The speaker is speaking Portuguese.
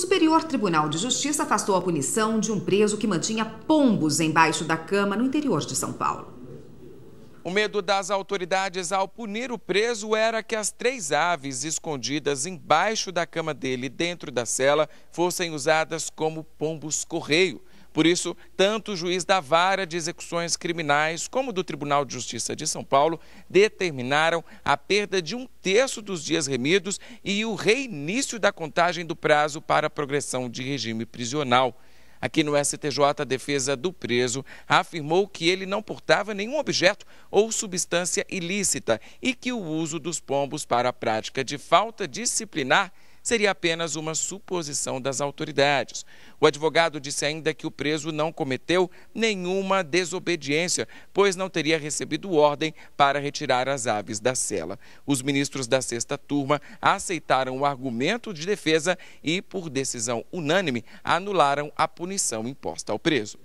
Superior Tribunal de Justiça afastou a punição de um preso que mantinha pombos embaixo da cama no interior de São Paulo. O medo das autoridades ao punir o preso era que as três aves escondidas embaixo da cama dele, dentro da cela, fossem usadas como pombos correio. Por isso, tanto o juiz da vara de execuções criminais como do Tribunal de Justiça de São Paulo determinaram a perda de um terço dos dias remidos e o reinício da contagem do prazo para a progressão de regime prisional. Aqui no STJ, a defesa do preso afirmou que ele não portava nenhum objeto ou substância ilícita e que o uso dos pombos para a prática de falta disciplinar seria apenas uma suposição das autoridades. O advogado disse ainda que o preso não cometeu nenhuma desobediência, pois não teria recebido ordem para retirar as aves da cela. Os ministros da sexta turma aceitaram o argumento de defesa e, por decisão unânime, anularam a punição imposta ao preso.